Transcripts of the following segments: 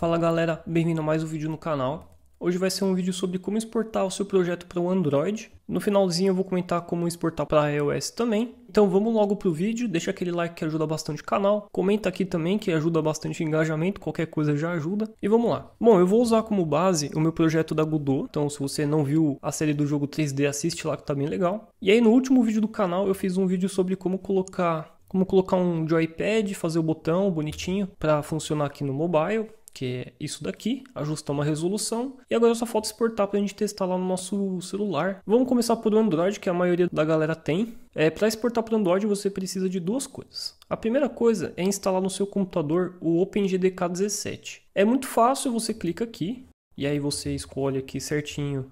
Fala galera, bem-vindo a mais um vídeo no canal. Hoje vai ser um vídeo sobre como exportar o seu projeto para o Android. No finalzinho eu vou comentar como exportar para iOS também. Então vamos logo para o vídeo, deixa aquele like que ajuda bastante o canal, comenta aqui também que ajuda bastante o engajamento, qualquer coisa já ajuda. E vamos lá. Bom, eu vou usar como base o meu projeto da Godot, então se você não viu a série do jogo 3D, assiste lá que tá bem legal. E aí no último vídeo do canal eu fiz um vídeo sobre como colocar como colocar um joypad, fazer o botão bonitinho para funcionar aqui no mobile que é isso daqui, ajustar uma resolução, e agora é só falta exportar para a gente testar lá no nosso celular. Vamos começar por Android, que a maioria da galera tem. É, para exportar para Android você precisa de duas coisas. A primeira coisa é instalar no seu computador o OpenGDK 17. É muito fácil, você clica aqui e aí você escolhe aqui certinho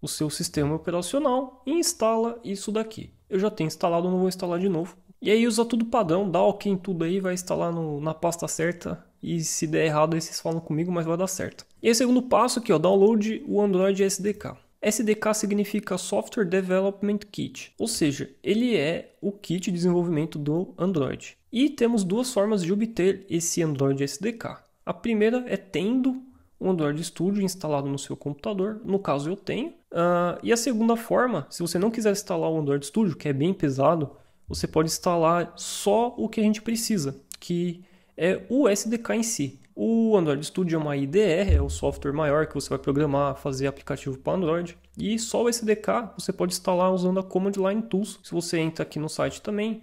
o seu sistema operacional e instala isso daqui. Eu já tenho instalado, não vou instalar de novo. E aí usa tudo padrão, dá ok em tudo aí, vai instalar no, na pasta certa e se der errado, aí vocês falam comigo, mas vai dar certo. E aí, segundo passo aqui, ó, download o Android SDK. SDK significa Software Development Kit, ou seja, ele é o kit de desenvolvimento do Android. E temos duas formas de obter esse Android SDK. A primeira é tendo o Android Studio instalado no seu computador, no caso eu tenho. Uh, e a segunda forma, se você não quiser instalar o Android Studio, que é bem pesado, você pode instalar só o que a gente precisa, que é o SDK em si. O Android Studio é uma IDE, é o software maior que você vai programar, fazer aplicativo para Android. E só o SDK você pode instalar usando a Command Line Tools. Se você entra aqui no site também,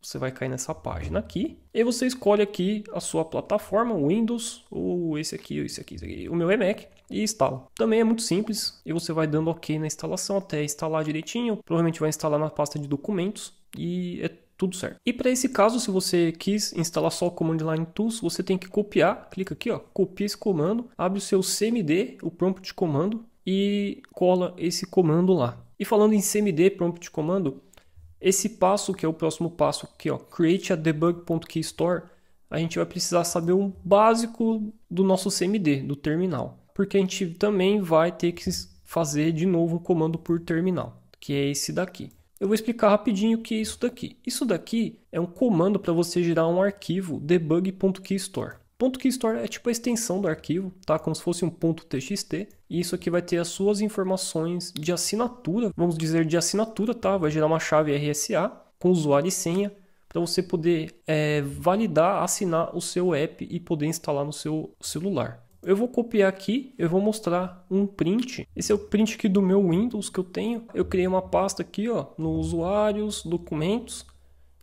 você vai cair nessa página aqui. E você escolhe aqui a sua plataforma, Windows, ou esse aqui, ou esse aqui, esse aqui. O meu é Mac e instala. Também é muito simples e você vai dando OK na instalação até instalar direitinho. Provavelmente vai instalar na pasta de documentos e é tudo certo. E para esse caso, se você quis instalar só o Command Line Tools, você tem que copiar, clica aqui, ó, copia esse comando, abre o seu CMD, o prompt de comando e cola esse comando lá. E falando em CMD, prompt de comando, esse passo que é o próximo passo aqui, ó, create a debug.keystore, a gente vai precisar saber um básico do nosso CMD, do terminal, porque a gente também vai ter que fazer de novo um comando por terminal, que é esse daqui. Eu vou explicar rapidinho o que é isso daqui. Isso daqui é um comando para você gerar um arquivo debug.keystore. .keystore é tipo a extensão do arquivo, tá? Como se fosse um .txt. E isso aqui vai ter as suas informações de assinatura, vamos dizer de assinatura, tá? Vai gerar uma chave RSA com usuário e senha para você poder é, validar, assinar o seu app e poder instalar no seu celular eu vou copiar aqui, eu vou mostrar um print. Esse é o print aqui do meu Windows que eu tenho. Eu criei uma pasta aqui, ó, no usuários, documentos.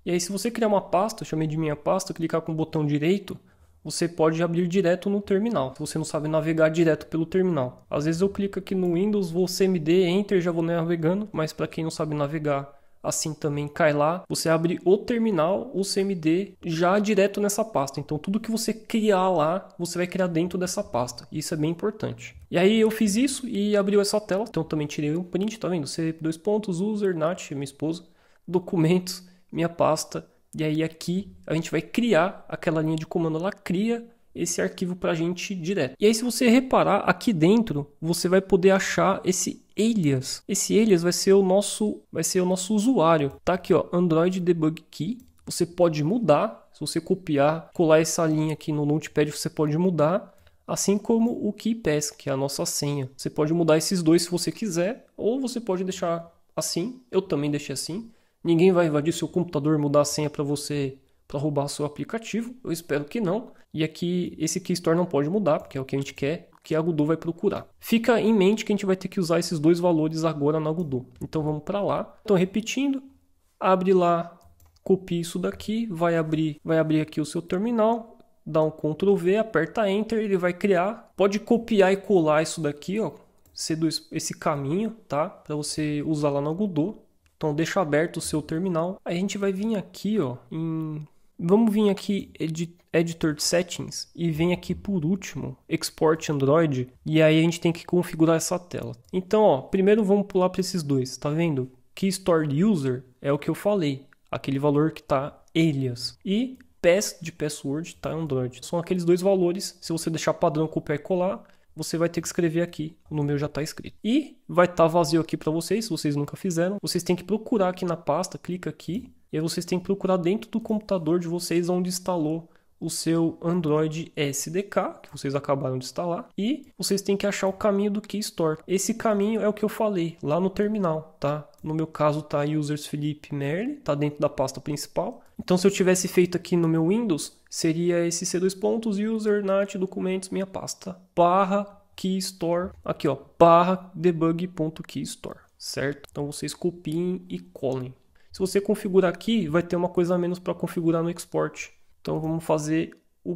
E aí se você criar uma pasta, eu chamei de minha pasta, clicar com o botão direito, você pode abrir direto no terminal. Se você não sabe navegar direto pelo terminal. Às vezes eu clico aqui no Windows, vou CMD, Enter, já vou navegando, mas para quem não sabe navegar assim também cai lá, você abre o terminal, o CMD, já direto nessa pasta. Então, tudo que você criar lá, você vai criar dentro dessa pasta. Isso é bem importante. E aí eu fiz isso e abriu essa tela. Então, também tirei um print, tá vendo? c dois pontos, user, Nat, minha esposa, documentos, minha pasta. E aí aqui a gente vai criar aquela linha de comando, ela cria esse arquivo para a gente direto. E aí se você reparar aqui dentro, você vai poder achar esse Elias, Esse Elias vai ser o nosso, vai ser o nosso usuário. Tá aqui, ó, Android Debug Key. Você pode mudar, se você copiar, colar essa linha aqui no Notepad, você pode mudar assim como o KeyPass, que é a nossa senha. Você pode mudar esses dois se você quiser, ou você pode deixar assim, eu também deixei assim. Ninguém vai invadir seu computador mudar a senha para você para roubar seu aplicativo, eu espero que não. E aqui esse Key Store não pode mudar, porque é o que a gente quer que a Godot vai procurar. Fica em mente que a gente vai ter que usar esses dois valores agora na Godot. Então vamos para lá. Então repetindo, abre lá, copia isso daqui, vai abrir, vai abrir aqui o seu terminal, dá um Ctrl V, aperta Enter, ele vai criar. Pode copiar e colar isso daqui, ó, esse caminho, tá? Para você usar lá no Godot. Então deixa aberto o seu terminal. Aí a gente vai vir aqui, ó, em Vamos vir aqui edit editor settings e vem aqui por último export Android e aí a gente tem que configurar essa tela. Então, ó, primeiro vamos pular para esses dois, tá vendo? Key stored user é o que eu falei, aquele valor que tá alias e pass de password tá Android. São aqueles dois valores, se você deixar padrão copiar e colar, você vai ter que escrever aqui. No meu já está escrito. E vai estar tá vazio aqui para vocês, se vocês nunca fizeram. Vocês têm que procurar aqui na pasta, clica aqui. E aí vocês têm que procurar dentro do computador de vocês onde instalou o seu Android SDK, que vocês acabaram de instalar, e vocês têm que achar o caminho do Keystore. Esse caminho é o que eu falei lá no terminal, tá? No meu caso tá users Felipe Merle, tá dentro da pasta principal. Então se eu tivesse feito aqui no meu Windows, seria esse c2 pontos user nat documentos minha pasta barra keystore aqui ó barra debug.keystore, certo? Então vocês copiem e colhem. Se você configurar aqui, vai ter uma coisa a menos para configurar no export. Então vamos fazer o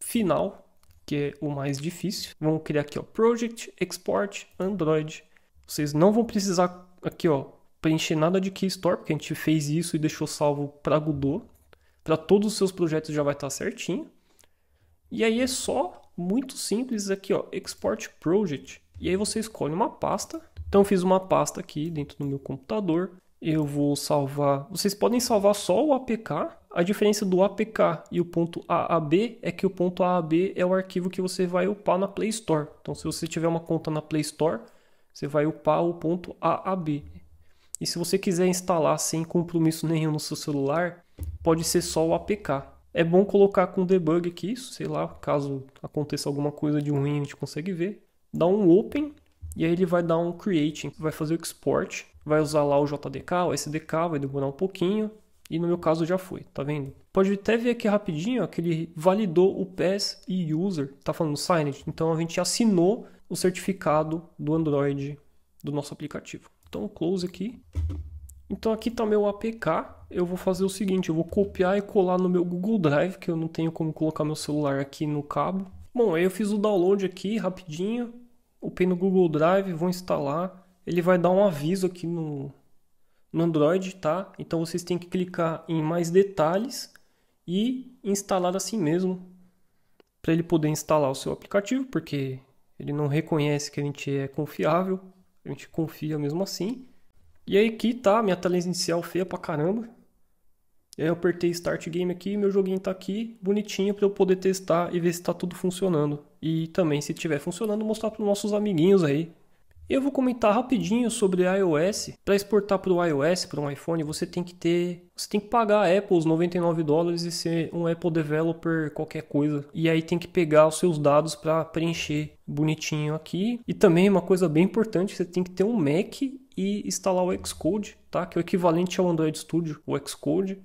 final, que é o mais difícil. Vamos criar aqui, ó, Project Export Android. Vocês não vão precisar aqui, ó, preencher nada de Key Store, porque a gente fez isso e deixou salvo para Godot. Para todos os seus projetos já vai estar tá certinho. E aí é só muito simples aqui, ó, Export Project. E aí você escolhe uma pasta. Então eu fiz uma pasta aqui dentro do meu computador eu vou salvar. Vocês podem salvar só o APK. A diferença do APK e o ponto .aab é que o ponto .aab é o arquivo que você vai upar na Play Store. Então, se você tiver uma conta na Play Store, você vai upar o ponto .aab. E se você quiser instalar sem compromisso nenhum no seu celular, pode ser só o APK. É bom colocar com debug aqui, sei lá, caso aconteça alguma coisa de ruim a gente consegue ver. Dá um open e aí ele vai dar um creating, vai fazer o export vai usar lá o JDK, o SDK, vai demorar um pouquinho, e no meu caso já foi, tá vendo? Pode até ver aqui rapidinho ó, que ele validou o PES e User, tá falando Signed, então a gente assinou o certificado do Android do nosso aplicativo. Então close aqui. Então aqui está meu APK, eu vou fazer o seguinte, eu vou copiar e colar no meu Google Drive, que eu não tenho como colocar meu celular aqui no cabo. Bom, aí eu fiz o download aqui rapidinho, upei no Google Drive, vou instalar ele vai dar um aviso aqui no, no Android, tá? Então vocês têm que clicar em mais detalhes e instalar assim mesmo para ele poder instalar o seu aplicativo, porque ele não reconhece que a gente é confiável, a gente confia mesmo assim. E aí aqui tá, minha tela inicial feia pra caramba. aí eu apertei Start Game aqui, meu joguinho tá aqui, bonitinho para eu poder testar e ver se tá tudo funcionando. E também se estiver funcionando, mostrar para nossos amiguinhos aí, eu vou comentar rapidinho sobre iOS. Para exportar para o iOS, para um iPhone, você tem que ter, você tem que pagar a Apple os 99 dólares e ser um Apple developer qualquer coisa. E aí tem que pegar os seus dados para preencher bonitinho aqui. E também uma coisa bem importante, você tem que ter um Mac e instalar o Xcode, tá? Que é o equivalente ao Android Studio, o Xcode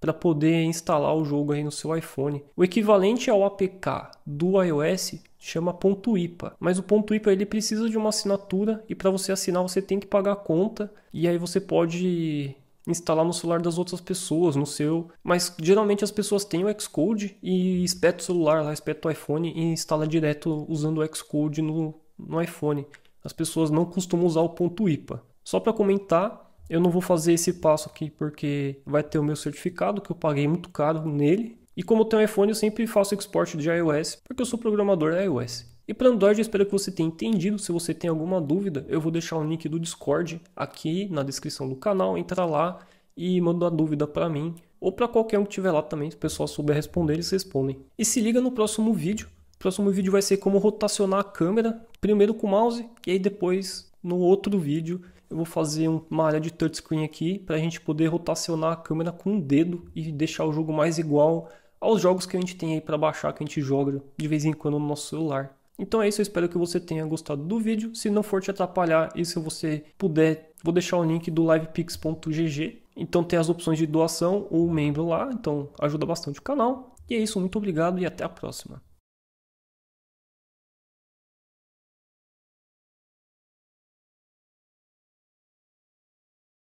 para poder instalar o jogo aí no seu iPhone. O equivalente ao APK do iOS chama ponto IPA, mas o ponto IPA ele precisa de uma assinatura e para você assinar você tem que pagar a conta e aí você pode instalar no celular das outras pessoas, no seu. Mas geralmente as pessoas têm o Xcode e espeta o celular lá, espeta o iPhone e instala direto usando o Xcode no, no iPhone. As pessoas não costumam usar o ponto IPA. Só para comentar, eu não vou fazer esse passo aqui porque vai ter o meu certificado que eu paguei muito caro nele. E como eu tenho um iPhone, eu sempre faço export de iOS porque eu sou programador iOS. E para Android, eu espero que você tenha entendido. Se você tem alguma dúvida, eu vou deixar o link do Discord aqui na descrição do canal. Entra lá e manda a dúvida para mim ou para qualquer um que estiver lá também. Se o pessoal souber responder, eles respondem. E se liga no próximo vídeo. O próximo vídeo vai ser como rotacionar a câmera, primeiro com o mouse e aí depois no outro vídeo eu vou fazer uma área de touchscreen aqui para a gente poder rotacionar a câmera com o um dedo e deixar o jogo mais igual aos jogos que a gente tem aí para baixar, que a gente joga de vez em quando no nosso celular. Então é isso, eu espero que você tenha gostado do vídeo. Se não for te atrapalhar e se você puder, vou deixar o link do livepix.gg. Então tem as opções de doação ou membro lá, então ajuda bastante o canal. E é isso, muito obrigado e até a próxima.